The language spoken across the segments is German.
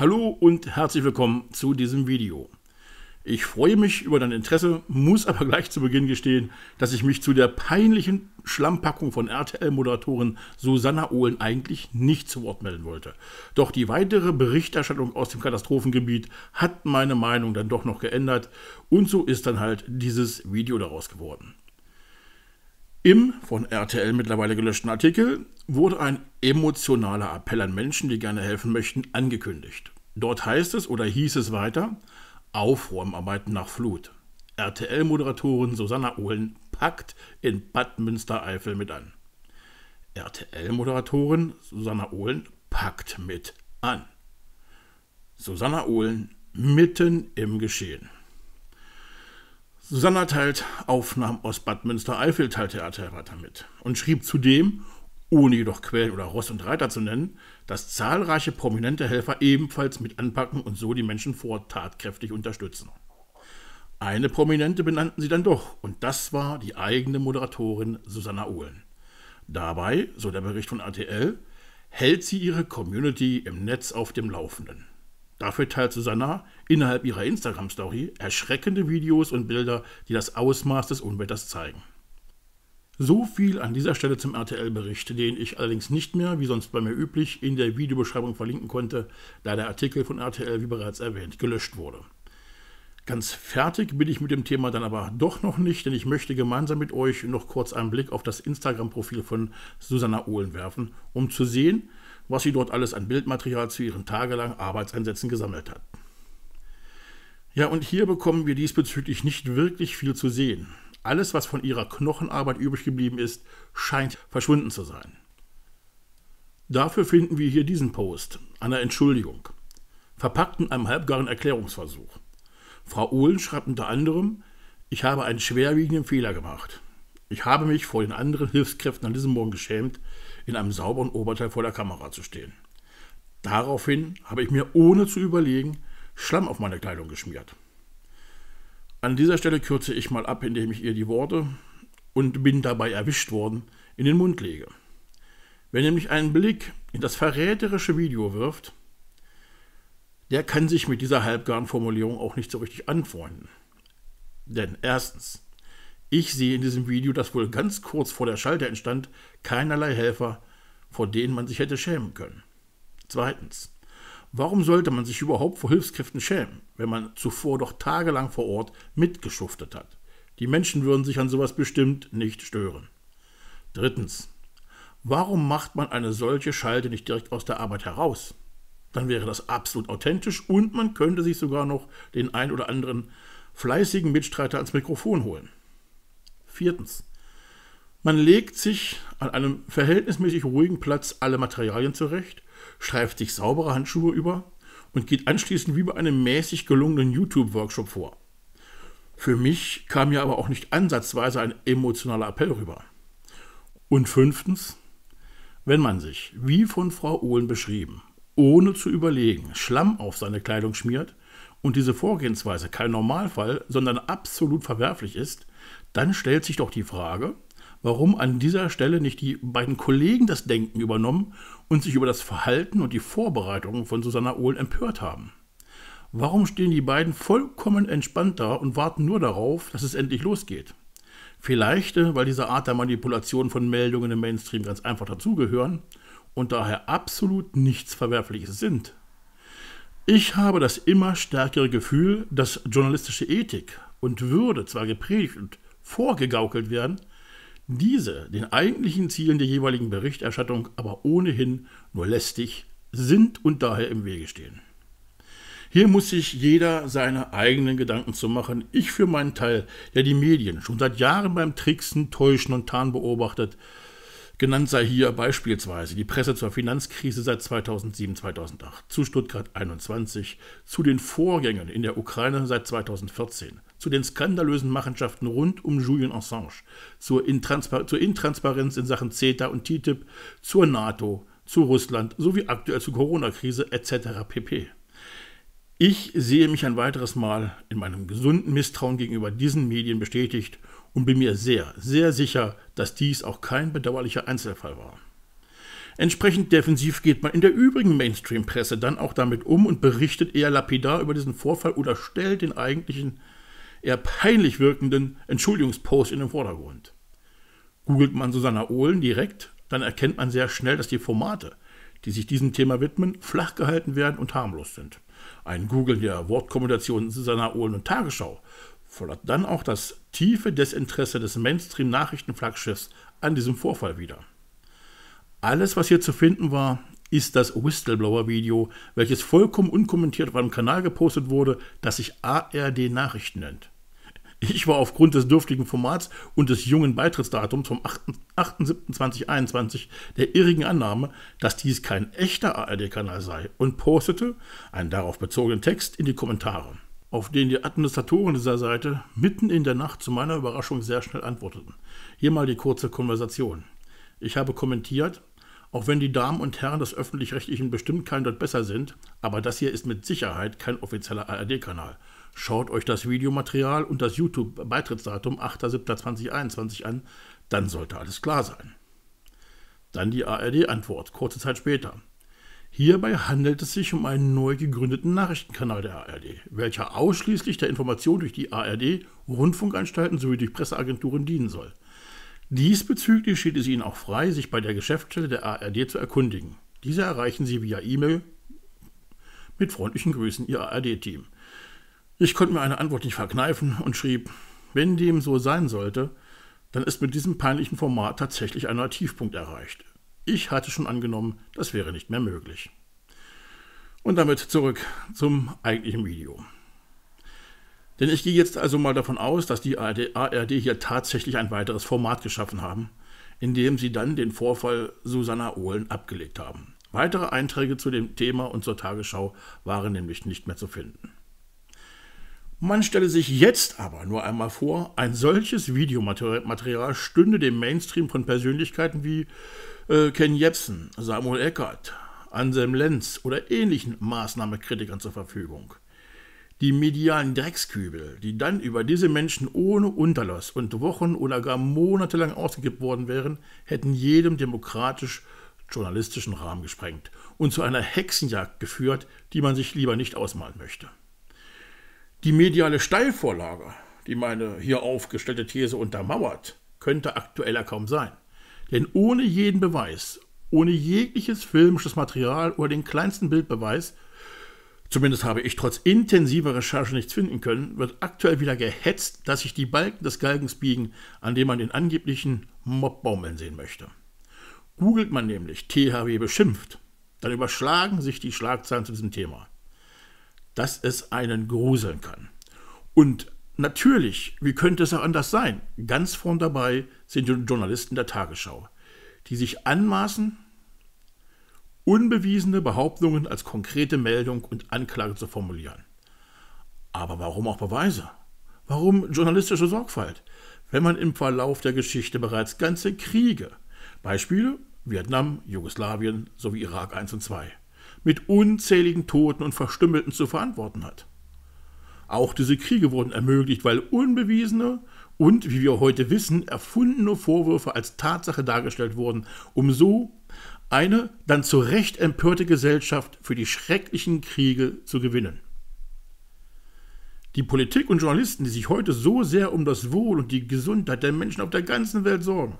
Hallo und herzlich willkommen zu diesem Video. Ich freue mich über dein Interesse, muss aber gleich zu Beginn gestehen, dass ich mich zu der peinlichen Schlammpackung von RTL-Moderatorin Susanna Ohlen eigentlich nicht zu Wort melden wollte. Doch die weitere Berichterstattung aus dem Katastrophengebiet hat meine Meinung dann doch noch geändert und so ist dann halt dieses Video daraus geworden. Im von RTL mittlerweile gelöschten Artikel wurde ein emotionaler Appell an Menschen, die gerne helfen möchten, angekündigt. Dort heißt es oder hieß es weiter, Aufräumarbeiten nach Flut. RTL-Moderatorin Susanna Ohlen packt in Bad Münstereifel mit an. RTL-Moderatorin Susanna Ohlen packt mit an. Susanna Ohlen mitten im Geschehen. Susanna teilt Aufnahmen aus Bad Münstereifel, teilte RTL weiter mit und schrieb zudem ohne jedoch Quellen oder Ross und Reiter zu nennen, dass zahlreiche prominente Helfer ebenfalls mit anpacken und so die Menschen vor Ort tatkräftig unterstützen. Eine prominente benannten sie dann doch, und das war die eigene Moderatorin Susanna Ohlen. Dabei, so der Bericht von ATL, hält sie ihre Community im Netz auf dem Laufenden. Dafür teilt Susanna innerhalb ihrer Instagram-Story erschreckende Videos und Bilder, die das Ausmaß des Unwetters zeigen. So viel an dieser Stelle zum RTL-Bericht, den ich allerdings nicht mehr, wie sonst bei mir üblich, in der Videobeschreibung verlinken konnte, da der Artikel von RTL, wie bereits erwähnt, gelöscht wurde. Ganz fertig bin ich mit dem Thema dann aber doch noch nicht, denn ich möchte gemeinsam mit euch noch kurz einen Blick auf das Instagram-Profil von Susanna Ohlen werfen, um zu sehen, was sie dort alles an Bildmaterial zu ihren tagelangen Arbeitseinsätzen gesammelt hat. Ja, und hier bekommen wir diesbezüglich nicht wirklich viel zu sehen. Alles, was von ihrer Knochenarbeit übrig geblieben ist, scheint verschwunden zu sein. Dafür finden wir hier diesen Post, einer Entschuldigung, verpackt in einem halbgaren Erklärungsversuch. Frau Ohlen schreibt unter anderem, ich habe einen schwerwiegenden Fehler gemacht. Ich habe mich vor den anderen Hilfskräften an diesem Morgen geschämt, in einem sauberen Oberteil vor der Kamera zu stehen. Daraufhin habe ich mir ohne zu überlegen Schlamm auf meine Kleidung geschmiert. An dieser Stelle kürze ich mal ab, indem ich ihr die Worte und bin dabei erwischt worden in den Mund lege. Wer nämlich einen Blick in das verräterische Video wirft, der kann sich mit dieser halbgaren Formulierung auch nicht so richtig anfreunden. Denn erstens, ich sehe in diesem Video, das wohl ganz kurz vor der Schalter entstand, keinerlei Helfer, vor denen man sich hätte schämen können. Zweitens, Warum sollte man sich überhaupt vor Hilfskräften schämen, wenn man zuvor doch tagelang vor Ort mitgeschuftet hat? Die Menschen würden sich an sowas bestimmt nicht stören. Drittens. Warum macht man eine solche Schalte nicht direkt aus der Arbeit heraus? Dann wäre das absolut authentisch und man könnte sich sogar noch den ein oder anderen fleißigen Mitstreiter ans Mikrofon holen. Viertens. Man legt sich an einem verhältnismäßig ruhigen Platz alle Materialien zurecht streift sich saubere Handschuhe über und geht anschließend wie bei einem mäßig gelungenen YouTube-Workshop vor. Für mich kam ja aber auch nicht ansatzweise ein emotionaler Appell rüber. Und fünftens, wenn man sich, wie von Frau Ohlen beschrieben, ohne zu überlegen, Schlamm auf seine Kleidung schmiert und diese Vorgehensweise kein Normalfall, sondern absolut verwerflich ist, dann stellt sich doch die Frage, warum an dieser Stelle nicht die beiden Kollegen das Denken übernommen und sich über das Verhalten und die Vorbereitungen von Susanna Ohl empört haben. Warum stehen die beiden vollkommen entspannt da und warten nur darauf, dass es endlich losgeht? Vielleicht, äh, weil diese Art der Manipulation von Meldungen im Mainstream ganz einfach dazugehören und daher absolut nichts Verwerfliches sind. Ich habe das immer stärkere Gefühl, dass journalistische Ethik und Würde zwar gepredigt und vorgegaukelt werden, diese den eigentlichen Zielen der jeweiligen Berichterstattung aber ohnehin nur lästig sind und daher im Wege stehen. Hier muss sich jeder seine eigenen Gedanken zu machen. Ich für meinen Teil, der die Medien schon seit Jahren beim Tricksen, Täuschen und Tarn beobachtet, Genannt sei hier beispielsweise die Presse zur Finanzkrise seit 2007-2008, zu Stuttgart 21, zu den Vorgängen in der Ukraine seit 2014, zu den skandalösen Machenschaften rund um Julian Assange, zur, Intranspa zur Intransparenz in Sachen CETA und TTIP, zur NATO, zu Russland sowie aktuell zur Corona-Krise etc. pp. Ich sehe mich ein weiteres Mal in meinem gesunden Misstrauen gegenüber diesen Medien bestätigt und bin mir sehr, sehr sicher, dass dies auch kein bedauerlicher Einzelfall war. Entsprechend defensiv geht man in der übrigen Mainstream-Presse dann auch damit um und berichtet eher lapidar über diesen Vorfall oder stellt den eigentlichen, eher peinlich wirkenden Entschuldigungspost in den Vordergrund. Googelt man Susanna Ohlen direkt, dann erkennt man sehr schnell, dass die Formate, die sich diesem Thema widmen, flach gehalten werden und harmlos sind. Ein Googeln der Wortkombination Susanna Ohlen und Tagesschau fordert dann auch das tiefe Desinteresse des Mainstream-Nachrichtenflaggschiffs an diesem Vorfall wieder. Alles, was hier zu finden war, ist das Whistleblower-Video, welches vollkommen unkommentiert auf einem Kanal gepostet wurde, das sich ARD Nachrichten nennt. Ich war aufgrund des dürftigen Formats und des jungen Beitrittsdatums vom 8.7.2021 der irrigen Annahme, dass dies kein echter ARD-Kanal sei und postete einen darauf bezogenen Text in die Kommentare auf den die Administratoren dieser Seite mitten in der Nacht zu meiner Überraschung sehr schnell antworteten. Hier mal die kurze Konversation. Ich habe kommentiert, auch wenn die Damen und Herren des öffentlich-rechtlichen bestimmt kein dort besser sind, aber das hier ist mit Sicherheit kein offizieller ARD-Kanal. Schaut euch das Videomaterial und das YouTube-Beitrittsdatum 8.7.2021 an, dann sollte alles klar sein. Dann die ARD-Antwort, kurze Zeit später. Hierbei handelt es sich um einen neu gegründeten Nachrichtenkanal der ARD, welcher ausschließlich der Information durch die ARD, Rundfunkanstalten sowie durch Presseagenturen dienen soll. Diesbezüglich steht es Ihnen auch frei, sich bei der Geschäftsstelle der ARD zu erkundigen. Diese erreichen Sie via E-Mail. Mit freundlichen Grüßen, Ihr ARD-Team. Ich konnte mir eine Antwort nicht verkneifen und schrieb, wenn dem so sein sollte, dann ist mit diesem peinlichen Format tatsächlich ein neuer Tiefpunkt erreicht. Ich hatte schon angenommen, das wäre nicht mehr möglich. Und damit zurück zum eigentlichen Video. Denn ich gehe jetzt also mal davon aus, dass die ARD hier tatsächlich ein weiteres Format geschaffen haben, in dem sie dann den Vorfall Susanna Ohlen abgelegt haben. Weitere Einträge zu dem Thema und zur Tagesschau waren nämlich nicht mehr zu finden. Man stelle sich jetzt aber nur einmal vor, ein solches Videomaterial stünde dem Mainstream von Persönlichkeiten wie äh, Ken Jebsen, Samuel Eckert, Anselm Lenz oder ähnlichen Maßnahmekritikern zur Verfügung. Die medialen Dreckskübel, die dann über diese Menschen ohne Unterlass und Wochen oder gar Monate lang ausgekippt worden wären, hätten jedem demokratisch journalistischen Rahmen gesprengt und zu einer Hexenjagd geführt, die man sich lieber nicht ausmalen möchte. Die mediale Steilvorlage, die meine hier aufgestellte These untermauert, könnte aktueller kaum sein. Denn ohne jeden Beweis, ohne jegliches filmisches Material oder den kleinsten Bildbeweis, zumindest habe ich trotz intensiver Recherche nichts finden können, wird aktuell wieder gehetzt, dass sich die Balken des Galgens biegen, an dem man den angeblichen Mob baumeln sehen möchte. Googelt man nämlich THW beschimpft, dann überschlagen sich die Schlagzeilen zu diesem Thema. Dass es einen gruseln kann. Und natürlich, wie könnte es auch anders sein? Ganz vorn dabei sind Journalisten der Tagesschau, die sich anmaßen, unbewiesene Behauptungen als konkrete Meldung und Anklage zu formulieren. Aber warum auch Beweise? Warum journalistische Sorgfalt, wenn man im Verlauf der Geschichte bereits ganze Kriege, Beispiele Vietnam, Jugoslawien sowie Irak 1 und 2, mit unzähligen Toten und Verstümmelten zu verantworten hat? Auch diese Kriege wurden ermöglicht, weil unbewiesene und, wie wir heute wissen, erfundene Vorwürfe als Tatsache dargestellt wurden, um so eine dann zu Recht empörte Gesellschaft für die schrecklichen Kriege zu gewinnen. Die Politik und Journalisten, die sich heute so sehr um das Wohl und die Gesundheit der Menschen auf der ganzen Welt sorgen,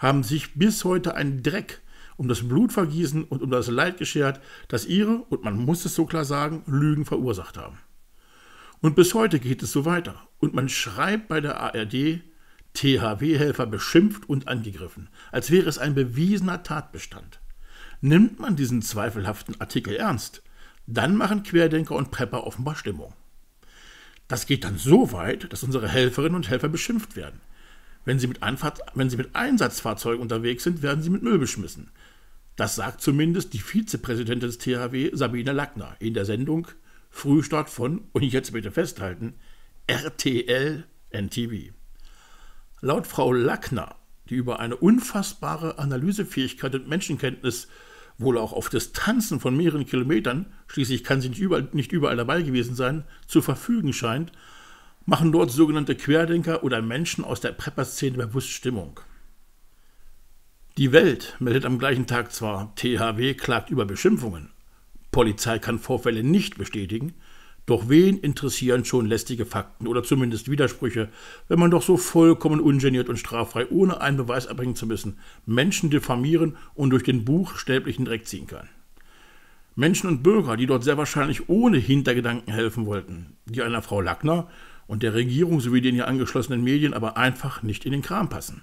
haben sich bis heute einen Dreck um das Blutvergießen und um das Leid geschert, das ihre, und man muss es so klar sagen, Lügen verursacht haben. Und bis heute geht es so weiter. Und man schreibt bei der ARD, THW-Helfer beschimpft und angegriffen, als wäre es ein bewiesener Tatbestand. Nimmt man diesen zweifelhaften Artikel ernst, dann machen Querdenker und Prepper offenbar Stimmung. Das geht dann so weit, dass unsere Helferinnen und Helfer beschimpft werden. Wenn sie, mit Anfahrt, wenn sie mit Einsatzfahrzeugen unterwegs sind, werden sie mit Müll beschmissen. Das sagt zumindest die Vizepräsidentin des THW, Sabine Lackner, in der Sendung Frühstart von, und jetzt bitte festhalten, RTL NTV. Laut Frau Lackner, die über eine unfassbare Analysefähigkeit und Menschenkenntnis wohl auch auf Distanzen von mehreren Kilometern, schließlich kann sie nicht überall, nicht überall dabei gewesen sein, zu verfügen scheint, machen dort sogenannte Querdenker oder Menschen aus der Prepper-Szene bewusst Stimmung. Die Welt meldet am gleichen Tag zwar, THW klagt über Beschimpfungen, Polizei kann Vorfälle nicht bestätigen, doch wen interessieren schon lästige Fakten oder zumindest Widersprüche, wenn man doch so vollkommen ungeniert und straffrei, ohne einen Beweis erbringen zu müssen, Menschen diffamieren und durch den buchstäblichen Dreck ziehen kann? Menschen und Bürger, die dort sehr wahrscheinlich ohne Hintergedanken helfen wollten, die einer Frau Lackner und der Regierung sowie den ihr angeschlossenen Medien aber einfach nicht in den Kram passen.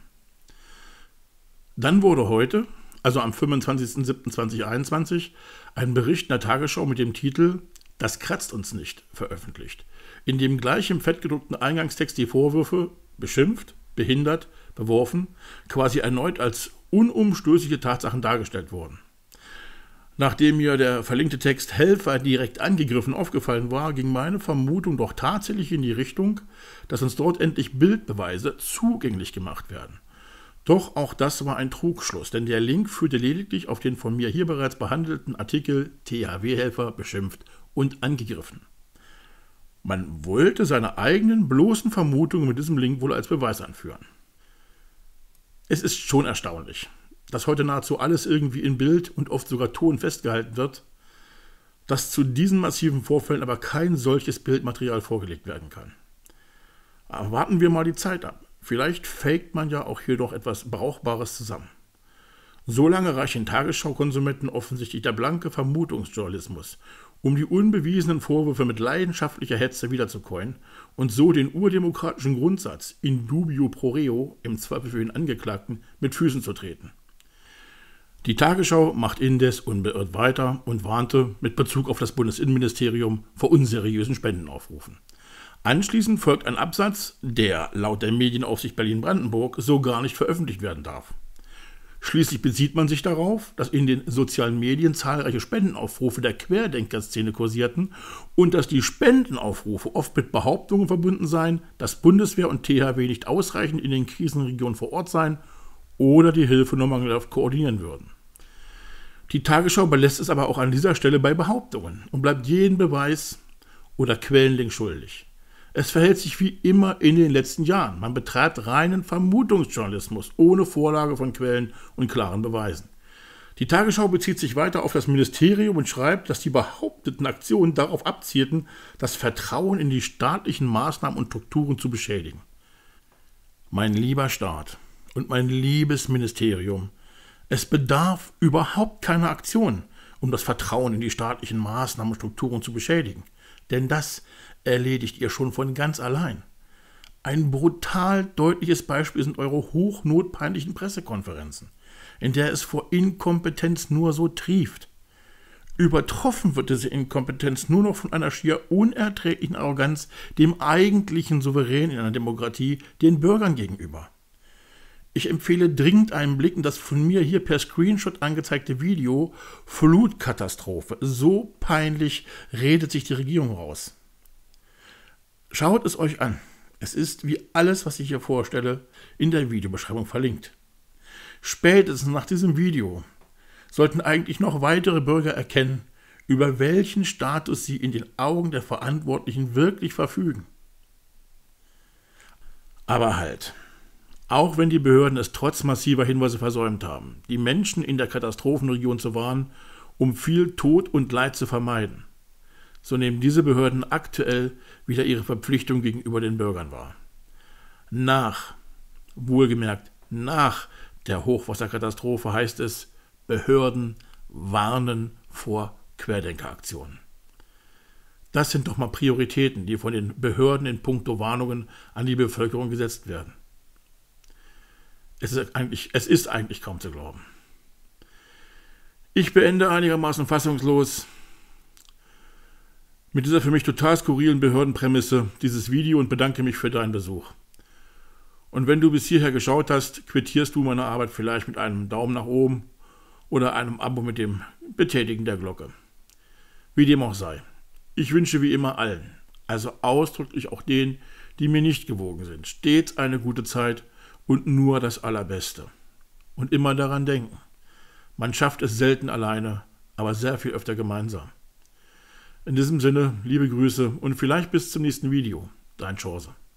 Dann wurde heute, also am 25.07.2021, ein Bericht in der Tagesschau mit dem Titel das kratzt uns nicht, veröffentlicht. In dem gleich im fettgedruckten Eingangstext die Vorwürfe beschimpft, behindert, beworfen, quasi erneut als unumstößliche Tatsachen dargestellt wurden. Nachdem mir der verlinkte Text Helfer direkt angegriffen aufgefallen war, ging meine Vermutung doch tatsächlich in die Richtung, dass uns dort endlich Bildbeweise zugänglich gemacht werden. Doch auch das war ein Trugschluss, denn der Link führte lediglich auf den von mir hier bereits behandelten Artikel THW-Helfer beschimpft und angegriffen. Man wollte seine eigenen bloßen Vermutungen mit diesem Link wohl als Beweis anführen. Es ist schon erstaunlich, dass heute nahezu alles irgendwie in Bild und oft sogar Ton festgehalten wird, dass zu diesen massiven Vorfällen aber kein solches Bildmaterial vorgelegt werden kann. Aber warten wir mal die Zeit ab. Vielleicht faked man ja auch hier doch etwas Brauchbares zusammen. So lange reichen Tagesschau-Konsumenten offensichtlich der blanke Vermutungsjournalismus um die unbewiesenen Vorwürfe mit leidenschaftlicher Hetze wiederzukäuen und so den urdemokratischen Grundsatz in dubio pro reo, im Zweifel für den Angeklagten, mit Füßen zu treten. Die Tagesschau macht indes unbeirrt weiter und warnte mit Bezug auf das Bundesinnenministerium vor unseriösen Spendenaufrufen. Anschließend folgt ein Absatz, der laut der Medienaufsicht Berlin-Brandenburg so gar nicht veröffentlicht werden darf. Schließlich bezieht man sich darauf, dass in den sozialen Medien zahlreiche Spendenaufrufe der Querdenkerszene kursierten und dass die Spendenaufrufe oft mit Behauptungen verbunden seien, dass Bundeswehr und THW nicht ausreichend in den Krisenregionen vor Ort seien oder die Hilfe nur mangelhaft koordinieren würden. Die Tagesschau belässt es aber auch an dieser Stelle bei Behauptungen und bleibt jeden Beweis oder Quellenlink schuldig. Es verhält sich wie immer in den letzten Jahren. Man betreibt reinen Vermutungsjournalismus ohne Vorlage von Quellen und klaren Beweisen. Die Tagesschau bezieht sich weiter auf das Ministerium und schreibt, dass die behaupteten Aktionen darauf abzielten, das Vertrauen in die staatlichen Maßnahmen und Strukturen zu beschädigen. Mein lieber Staat und mein liebes Ministerium, es bedarf überhaupt keiner Aktion, um das Vertrauen in die staatlichen Maßnahmen und Strukturen zu beschädigen denn das erledigt ihr schon von ganz allein. Ein brutal deutliches Beispiel sind eure hochnotpeinlichen Pressekonferenzen, in der es vor Inkompetenz nur so trieft. Übertroffen wird diese Inkompetenz nur noch von einer schier unerträglichen Arroganz dem eigentlichen Souverän in einer Demokratie, den Bürgern gegenüber. Ich empfehle dringend einen Blick in das von mir hier per Screenshot angezeigte Video Flutkatastrophe. So peinlich redet sich die Regierung raus. Schaut es euch an. Es ist wie alles, was ich hier vorstelle, in der Videobeschreibung verlinkt. Spätestens nach diesem Video sollten eigentlich noch weitere Bürger erkennen, über welchen Status sie in den Augen der Verantwortlichen wirklich verfügen. Aber halt auch wenn die Behörden es trotz massiver Hinweise versäumt haben, die Menschen in der Katastrophenregion zu warnen, um viel Tod und Leid zu vermeiden. So nehmen diese Behörden aktuell wieder ihre Verpflichtung gegenüber den Bürgern wahr. Nach, wohlgemerkt, nach der Hochwasserkatastrophe heißt es, Behörden warnen vor Querdenkeraktionen. Das sind doch mal Prioritäten, die von den Behörden in puncto Warnungen an die Bevölkerung gesetzt werden. Es ist eigentlich, es ist eigentlich kaum zu glauben. Ich beende einigermaßen fassungslos mit dieser für mich total skurrilen Behördenprämisse dieses Video und bedanke mich für deinen Besuch. Und wenn du bis hierher geschaut hast, quittierst du meine Arbeit vielleicht mit einem Daumen nach oben oder einem Abo mit dem Betätigen der Glocke. Wie dem auch sei. Ich wünsche wie immer allen, also ausdrücklich auch denen, die mir nicht gewogen sind, stets eine gute Zeit – und nur das Allerbeste. Und immer daran denken. Man schafft es selten alleine, aber sehr viel öfter gemeinsam. In diesem Sinne, liebe Grüße und vielleicht bis zum nächsten Video. Dein Chance.